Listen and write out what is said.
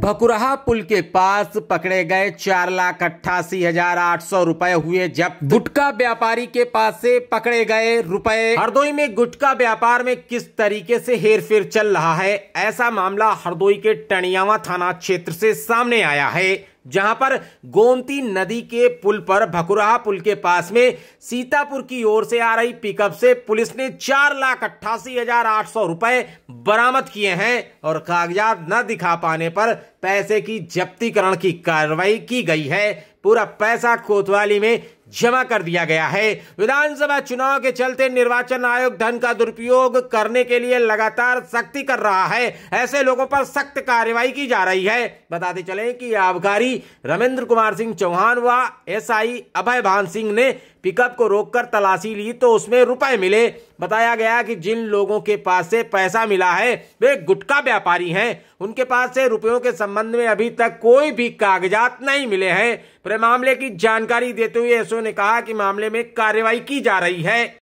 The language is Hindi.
भकुरहा पुल के पास पकड़े गए चार लाख अट्ठासी हजार आठ सौ रुपए हुए जब गुटका व्यापारी के पास से पकड़े गए रुपए हरदोई में गुटका व्यापार में किस तरीके से हेरफेर चल रहा है ऐसा मामला हरदोई के टनियावा थाना क्षेत्र से सामने आया है जहां पर गोमती नदी के पुल पर भकुराहा पुल के पास में सीतापुर की ओर से आ रही पिकअप से पुलिस ने चार लाख अट्ठासी हजार आठ सौ रुपए बरामद किए हैं और कागजात न दिखा पाने पर पैसे की जब्तीकरण की कार्रवाई की गई है पूरा पैसा कोतवाली में जमा कर दिया गया है विधानसभा चुनाव के चलते निर्वाचन आयोग धन का दुरुपयोग करने के लिए लगातार सख्ती कर रहा है ऐसे लोगों पर सख्त कार्रवाई की जा रही है बताते चले कि आबकारी रमेंद्र कुमार सिंह चौहान व एसआई अभय भान सिंह ने पिकअप को रोककर तलाशी ली तो उसमें रुपए मिले बताया गया कि जिन लोगों के पास से पैसा मिला है वे गुटखा व्यापारी हैं उनके पास से रुपयों के संबंध में अभी तक कोई भी कागजात नहीं मिले हैं पूरे मामले की जानकारी देते हुए एसओ ने कहा कि मामले में कार्रवाई की जा रही है